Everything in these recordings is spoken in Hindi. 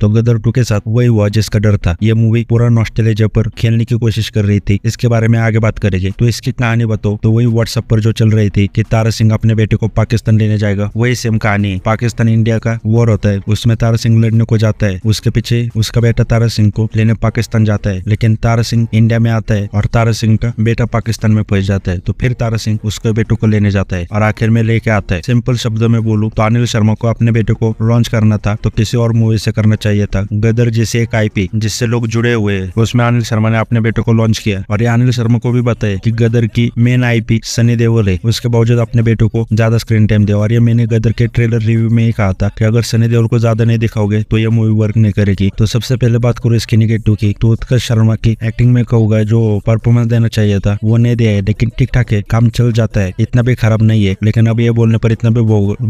तो गदर टू के साथ वही हुआ जिसका डर था यह मूवी पूरा नॉस्ट्रेलिया पर खेलने की कोशिश कर रही थी इसके बारे में आगे बात करेंगे तो इसकी कहानी बताओ तो वही व्हाट्सएप पर जो चल रही थी कि तारा सिंह अपने बेटे को पाकिस्तान लेने जाएगा वही सेम कहानी पाकिस्तान इंडिया का वॉर होता है उसमें तारा सिंह लड़ने को जाता है उसके पीछे उसका बेटा तारा सिंह को लेने पाकिस्तान जाता है लेकिन तारा सिंह इंडिया में आता है और तारा सिंह का बेटा पाकिस्तान में पहुंच जाता है तो फिर तारा सिंह उसके बेटे को लेने जाता है और आखिर में लेके आता है सिंपल शब्दों में बोलू तो अनिल शर्मा को अपने बेटे को लॉन्च करना था तो किसी और मूवी से करना चाहिए था गदर जैसे एक आईपी जिससे लोग जुड़े हुए हैं उसमें अनिल शर्मा ने अपने बेटे को लॉन्च किया और ये अनिल शर्मा को भी बताया कि गदर की मेन आईपी सनी देओल है उसके बावजूद अपने बेटे को ज्यादा स्क्रीन टाइम दिया और ये मैंने गदर के ट्रेलर रिव्यू में ही कहा था कि अगर सनी देओल को ज्यादा नहीं दिखाओगे तो ये मूवी वर्क नहीं करेगी तो सबसे पहले बात करो इसकी निगेटिव की तो उत्कर्ष शर्मा की एक्टिंग में कहूंगा जो परफॉर्मेंस देना चाहिए था वो नहीं दिया है लेकिन ठीक ठाक है काम चल जाता है इतना भी खराब नहीं है लेकिन अब ये बोलने पर इतना भी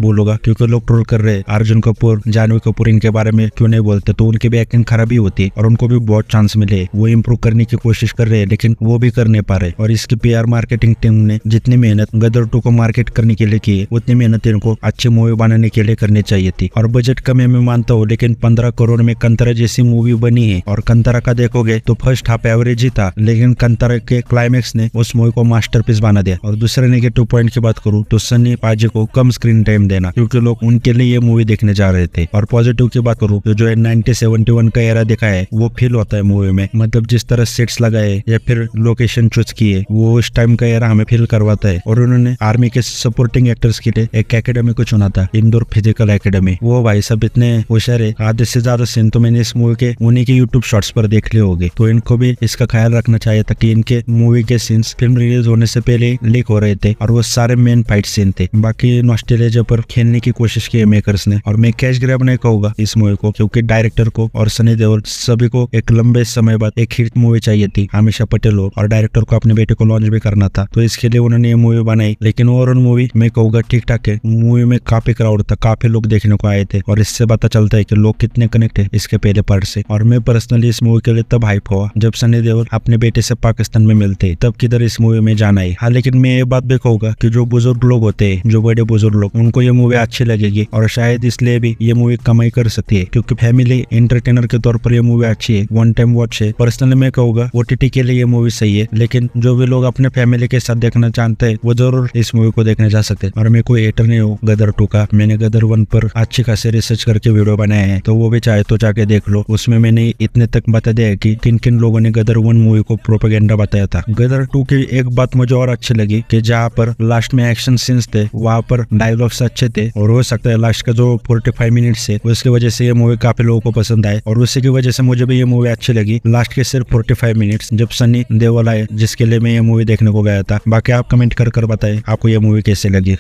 बोलूंगा क्योंकि लोग ट्रोल कर रहे हैं अर्जुन कपूर जानवी कपूर इनके बारे में क्यों नहीं बोलते तो उनके भी एक्टिंग खराब ही होती और उनको भी बहुत चांस मिले वो इम्प्रूव करने की कोशिश कर रहे हैं लेकिन वो भी कर नहीं पा रहे और इसकी पी मार्केटिंग टीम ने जितनी मेहनत गदर टू को मार्केट करने के लिए की उतनी मेहनत इनको अच्छी मूवी बनाने के लिए करनी चाहिए थी और बजट कम है मैं मानता हूँ लेकिन पंद्रह करोड़ में कंतरा जैसी मूवी बनी है और कंतरा का देखोगे तो फर्स्ट हाफ एवरेज ही था लेकिन कंतरा के क्लाइमेक्स ने उस मूवी को मास्टरपीस बना दिया और दूसरे नेगेटिव पॉइंट की बात करूँ तो सनी पाजी को कम स्क्रीन टाइम देना क्योंकि लोग उनके लिए ये मूवी देखने जा रहे थे और पॉजिटिव की बात करूँ तो जो सेवेंटी वन का एरा है वो फील होता है मूवी में मतलब जिस तरह सेट्स लगाए या फिर लोकेशन चूज किए वो उस टाइम का एरा हमें फील करवाता है और उन्होंने आर्मी के सपोर्टिंग एक्टर्स के लिए एक एकेडमी को चुना था इंदौर फिजिकल एकेडमी वो भाई सब इतने होशियार है आधे से ज्यादा सीन तो मैंने इस मूवी के उन्हीं के यूट्यूब शॉर्ट्स पर देख लिए होगी तो इनको भी इसका ख्याल रखना चाहिए था कि इनके मूवी के सीन्स फिल्म रिलीज होने से पहले लीक हो रहे थे और वो सारे मेन फाइट सीन थे बाकी ऑस्ट्रेलिया पर खेलने की कोशिश की मेकर्स ने और मैं कैश ग्रैप नहीं कहूंगा इस मूवी को क्योंकि डायरेक्टर को और सनी देओल सभी को एक लंबे समय बाद एक हिट मूवी चाहिए थी हमेशा पटेल और डायरेक्टर को अपने बेटे को लॉन्च भी करना था तो इसके लिए उन्होंने ये मूवी बनाई लेकिन ओवरऑल मूवी मैं कहूंगा ठीक ठाक है मूवी में काफी क्राउड था काफी लोग देखने को आए थे और इससे पता चलता है की लोग कितने कनेक्ट है इसके पहले पार्ट से और मैं पर्सनली इस मूवी के लिए तब हाइप हुआ जब सनी देओल अपने बेटे से पाकिस्तान में मिलते तब किधर इस मूवी में जाना है हाँ लेकिन मैं ये बात भी कहूँगा की जो बुजुर्ग लोग होते हैं जो बड़े बुजुर्ग लोग उनको ये मूवी अच्छी लगेगी और शायद इसलिए भी ये मूवी कमाई कर सकती है क्योंकि फैमिली फैमिली एंटरटेनर के तौर पर ये मूवी अच्छी है वन टाइम वॉच है पर्सनली मैं कहूँगा ओटीटी के लिए ये मूवी सही है लेकिन जो भी लोग अपने फैमिली के साथ देखना चाहते हैं वो जरूर इस मूवी को देखने जा सकते हैं और मैं कोई एटर नहीं हूँ गदर टू का मैंने गदर वन पर अच्छी खासी रिसर्च करके वीडियो बनाए हैं तो वो भी चाहे तो जाके देख लो उसमें मैंने इतने तक बता दिया है कि किन किन लोगों ने गदर वन मूवी को प्रोपेगेंडा बताया था गदर टू की एक बात मुझे और अच्छी लगी की जहाँ पर लास्ट में एक्शन सीन्स थे वहाँ पर डायलॉग्स अच्छे थे और हो सकता है लास्ट का जो फोर्टी फाइव मिनट्स है उसकी वजह से ये मूवी काफी लोगों को पसंद आए और उसी की वजह से मुझे भी ये मूवी अच्छी लगी लास्ट के सिर्फ फोर्टी फाइव मिनट जब सनी देवल आए जिसके लिए मैं ये मूवी देखने को गया था बाकी आप कमेंट कर कर बताए आपको ये मूवी कैसे लगी